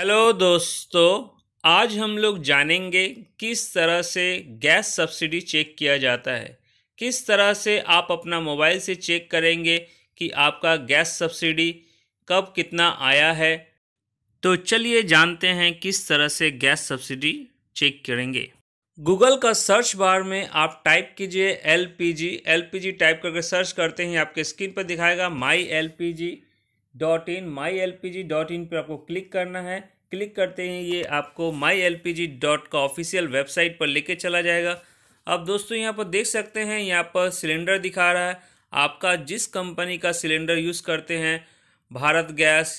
hello दोस्तों आज हम लोग जानेंगे किस तरह से गैस सब्सिडी चेक किया जाता है किस तरह से आप अपना मोबाइल से चेक करेंगे कि आपका गैस सब्सिडी कब कितना आया है तो चलिए जानते हैं किस तरह से गैस सब्सिडी चेक करेंगे गूगल का सर्च बार में आप टाइप कीजिए L P G L P G type करके सर्च करते ही आपके स्क्रीन पर दिखाएगा my L P G dot in my L P G dot in पर आपको क्लिक करना है क्लिक करते ही ये आपको my L P G dot का ऑफिशियल वेबसाइट पर लेके चला जाएगा अब दोस्तों यहाँ पर देख सकते हैं यहाँ पर सिलेंडर दिखा रहा है आपका जिस कंपनी का सिलेंडर यूज़ करते हैं भारत गैस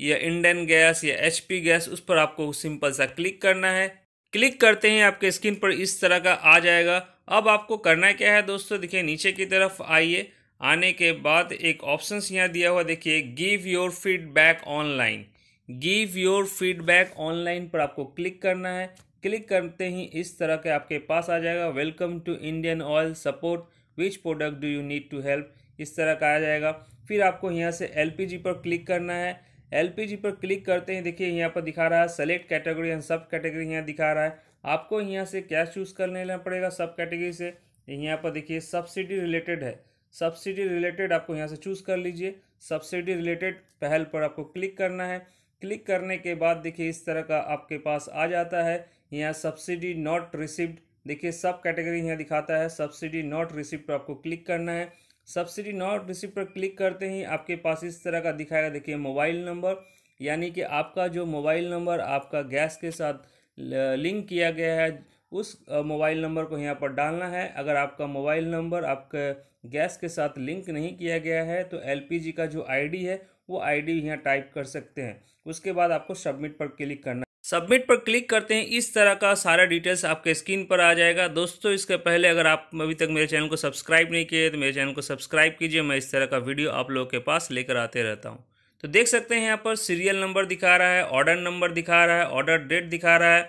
या इंडियन गैस या एच पी गैस उस पर आपको सिंपल सा क्लिक करना है क्लिक करते हैं आपके स्क्रीन पर इस तरह का आ जाएगा अब आपको करना क्या है दोस्तों देखिए नीचे की तरफ आइए आने के बाद एक ऑप्शन यहाँ दिया हुआ देखिए give your feedback online give your feedback online पर आपको क्लिक करना है क्लिक करते ही इस तरह के आपके पास आ जाएगा welcome to Indian Oil support which product do you need to help इस तरह का आ जाएगा फिर आपको यहाँ से एल पर क्लिक करना है एल पर क्लिक करते ही देखिए यहाँ पर दिखा रहा है select category and sub category यहाँ दिखा रहा है आपको यहाँ से क्या चूज़ कर लेना पड़ेगा सब कैटेगरी से यहाँ पर देखिए सब्सिडी रिलेटेड है सब्सिडी रिलेटेड आपको यहाँ से चूज़ कर लीजिए सब्सिडी रिलेटेड पहल पर आपको क्लिक करना है क्लिक करने के बाद देखिए इस तरह का आपके पास आ जाता है यहाँ सब्सिडी नॉट रिसिव्ड देखिए सब कैटेगरी यहाँ दिखाता है सब्सिडी नॉट रिसिप्ट पर आपको क्लिक करना है सब्सिडी नॉट रिसिप्ट पर क्लिक करते ही आपके पास इस तरह का दिखाएगा देखिए मोबाइल नंबर यानी कि आपका जो मोबाइल नंबर आपका गैस के साथ लिंक किया गया है उस मोबाइल नंबर को यहाँ पर डालना है अगर आपका मोबाइल नंबर आपके गैस के साथ लिंक नहीं किया गया है तो एलपीजी का जो आईडी है वो आईडी यहाँ टाइप कर सकते हैं उसके बाद आपको सबमिट पर क्लिक करना सबमिट पर क्लिक करते हैं इस तरह का सारा डिटेल्स आपके स्क्रीन पर आ जाएगा दोस्तों इसके पहले अगर आप अभी तक मेरे चैनल को सब्सक्राइब नहीं किए तो मेरे चैनल को सब्सक्राइब कीजिए मैं इस तरह का वीडियो आप लोगों के पास लेकर आते रहता हूँ तो देख सकते हैं यहाँ पर सीरियल नंबर दिखा रहा है ऑर्डर नंबर दिखा रहा है ऑर्डर डेट दिखा रहा है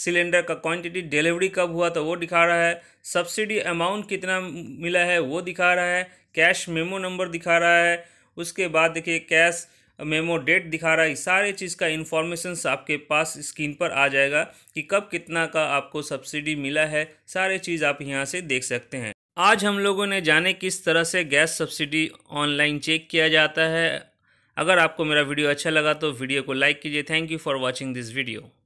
सिलेंडर का क्वांटिटी डिलीवरी कब हुआ था तो वो दिखा रहा है सब्सिडी अमाउंट कितना मिला है वो दिखा रहा है कैश मेमो नंबर दिखा रहा है उसके बाद देखिए कैश मेमो डेट दिखा रहा है सारे चीज़ का इन्फॉर्मेशन आपके पास स्क्रीन पर आ जाएगा कि कब कितना का आपको सब्सिडी मिला है सारे चीज़ आप यहाँ से देख सकते हैं आज हम लोगों ने जाने किस तरह से गैस सब्सिडी ऑनलाइन चेक किया जाता है अगर आपको मेरा वीडियो अच्छा लगा तो वीडियो को लाइक कीजिए thank you for watching this video